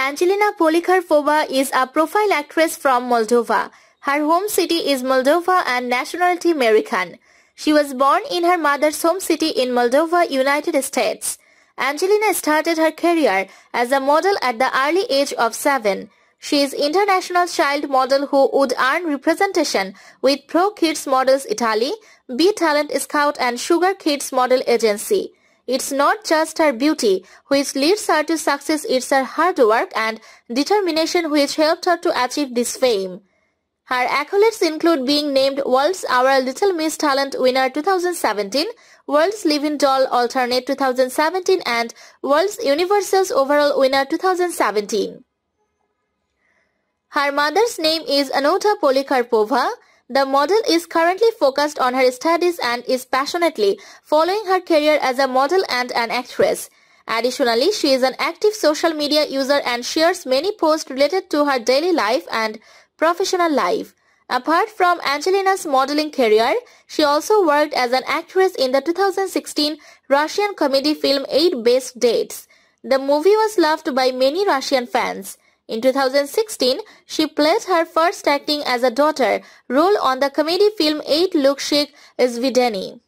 Angelina Polikarpova is a profile actress from Moldova. Her home city is Moldova and nationality American. She was born in her mother's home city in Moldova, United States. Angelina started her career as a model at the early age of seven. She is international child model who would earn representation with Pro Kids Models Italy, B Talent Scout and Sugar Kids Model Agency. It's not just her beauty which leads her to success, it's her hard work and determination which helped her to achieve this fame. Her accolades include being named World's Our Little Miss Talent winner 2017, World's Living Doll alternate 2017 and World's Universal's overall winner 2017. Her mother's name is Anuta Polikarpova. The model is currently focused on her studies and is passionately following her career as a model and an actress. Additionally, she is an active social media user and shares many posts related to her daily life and professional life. Apart from Angelina's modeling career, she also worked as an actress in the 2016 Russian comedy film Eight Best Dates. The movie was loved by many Russian fans. In 2016, she played her first acting as a daughter role on the comedy film Eight Look is Isvidani.